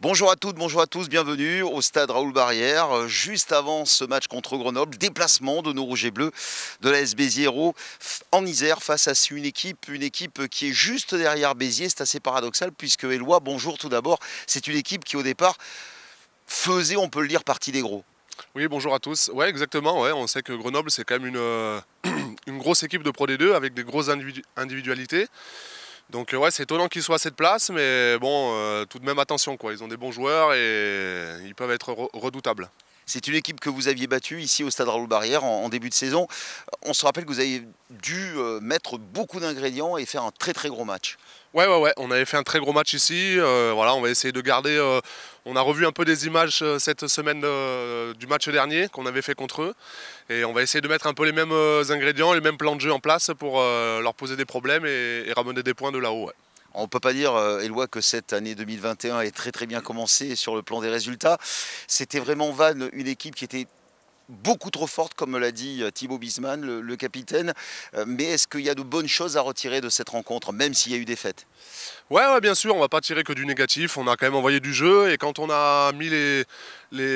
Bonjour à toutes, bonjour à tous, bienvenue au stade Raoul Barrière. Euh, juste avant ce match contre Grenoble, déplacement de nos rouges et bleus de la SB Béziers en Isère face à une équipe, une équipe qui est juste derrière Béziers. C'est assez paradoxal puisque Eloi, bonjour tout d'abord, c'est une équipe qui au départ faisait, on peut le dire, partie des gros. Oui, bonjour à tous. Ouais, exactement. Ouais, on sait que Grenoble, c'est quand même une, euh, une grosse équipe de Pro D2 avec des grosses individualités. Donc euh, ouais, c'est étonnant qu'ils soient à cette place, mais bon, euh, tout de même attention quoi. Ils ont des bons joueurs et ils peuvent être redoutables. C'est une équipe que vous aviez battue ici au Stade Raoul Barrière en, début de saison. On se rappelle que vous avez dû euh, mettre beaucoup d'ingrédients et faire un très très gros match. Ouais, ouais, ouais. On avait fait un très gros match ici. Euh, voilà, on va essayer de garder. Euh, on a revu un peu des images cette semaine du match dernier qu'on avait fait contre eux. Et on va essayer de mettre un peu les mêmes ingrédients, les mêmes plans de jeu en place pour leur poser des problèmes et, ramener des points de là-haut. On ne peut pas dire, Eloi, euh, que cette année 2021 est très très bien commencée sur le plan des résultats. C'était vraiment Van, une équipe qui était beaucoup trop forte, comme l'a dit euh, Thibaut Bisman, le, capitaine. Euh, mais est-ce qu'il y a de bonnes choses à retirer de cette rencontre, même s'il y a eu des fêtes ouais, ouais, bien sûr, on ne va pas tirer que du négatif. On a quand même envoyé du jeu et quand on a mis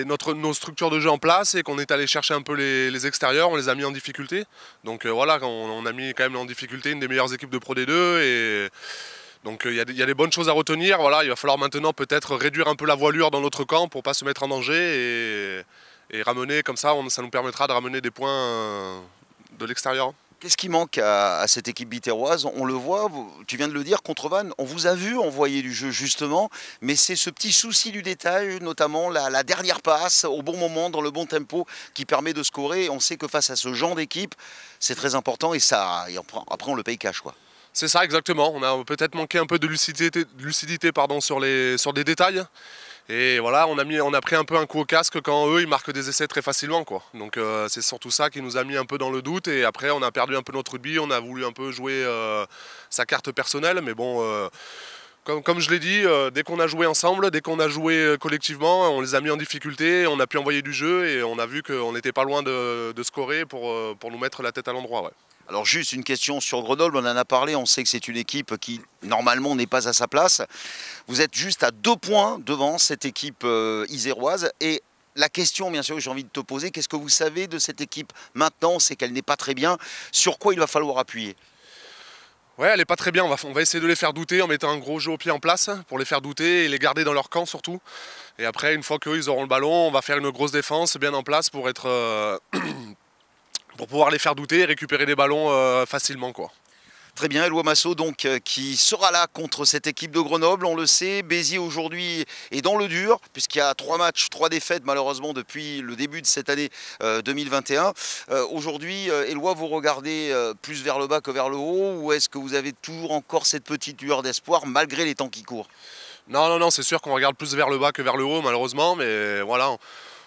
notre, nos structures de jeu en place et qu'on est allé chercher un peu les, extérieurs, on les a mis en difficulté. Donc voilà, on, on, a mis quand même en difficulté une des meilleures équipes de Pro D2 et, donc euh, il y, a des bonnes choses à retenir. Voilà, il va falloir maintenant peut-être réduire un peu la voilure dans notre camp pour ne pas se mettre en danger et, ramener comme ça, ça nous permettra de ramener des points de l'extérieur. Qu'est-ce qui manque à, cette équipe bitéroise On le voit, tu viens de le dire, contre Van, on vous a vu envoyer du jeu justement, mais c'est ce petit souci du détail, notamment la, dernière passe au bon moment, dans le bon tempo, qui permet de scorer. On sait que face à ce genre d'équipe, c'est très important et ça, après on le paye cash c'est ça, exactement. On a peut-être manqué un peu de lucidité, pardon, sur, les, sur des détails. Et voilà, on a, mis, on a pris un peu un coup au casque quand eux, ils marquent des essais très facilement. Quoi. Donc euh, c'est surtout ça qui nous a mis un peu dans le doute. Et après, on a perdu un peu notre rugby, on a voulu un peu jouer euh, sa carte personnelle. Mais bon, euh, comme, je l'ai dit, dès qu'on a joué ensemble, dès qu'on a joué collectivement, on les a mis en difficulté, on a pu envoyer du jeu et on a vu qu'on n'était pas loin de, scorer pour, pour nous mettre la tête à l'endroit. Alors juste une question sur Grenoble, on en a parlé, on sait que c'est une équipe qui normalement n'est pas à sa place. Vous êtes juste à deux points devant cette équipe euh, iséroise et la question bien sûr que j'ai envie de te poser, qu'est-ce que vous savez de cette équipe maintenant C'est qu'elle n'est pas très bien, sur quoi il va falloir appuyer Ouais, elle n'est pas très bien. On va, on va, essayer de les faire douter en mettant un gros jeu au pied en place pour les faire douter et les garder dans leur camp surtout. Et après, une fois qu'ils auront le ballon, on va faire une grosse défense bien en place pour être euh, pour pouvoir les faire douter et récupérer des ballons euh, facilement. quoi. Très bien, Eloi Massot donc euh, qui sera là contre cette équipe de Grenoble. On le sait, Béziers aujourd'hui est dans le dur puisqu'il y a trois matchs, trois défaites malheureusement depuis le début de cette année 2021. Euh, aujourd'hui, Eloi, vous regardez plus vers le bas que vers le haut ou est-ce que vous avez toujours encore cette petite lueur d'espoir malgré les temps qui courent non, non, non, c'est sûr qu'on regarde plus vers le bas que vers le haut, malheureusement, mais voilà,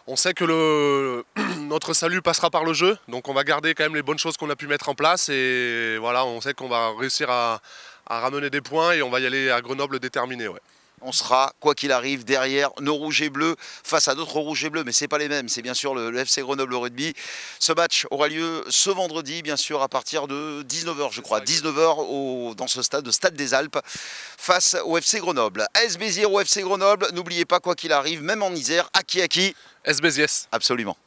on sait que notre salut passera par le jeu, donc on va garder quand même les bonnes choses qu'on a pu mettre en place et voilà, on sait qu'on va réussir à, ramener des points et on va y aller à Grenoble déterminé on sera, quoi qu'il arrive, derrière nos rouges et bleus face à d'autres rouges et bleus, mais ce n'est pas les mêmes, c'est bien sûr le, FC Grenoble Rugby. Ce match aura lieu ce vendredi, bien sûr, à partir de 19h, je crois, 19h dans ce stade, le Stade des Alpes, face au FC Grenoble. SBZ au FC Grenoble, n'oubliez pas, quoi qu'il arrive, même en Isère, à qui à qui SBZS. Absolument.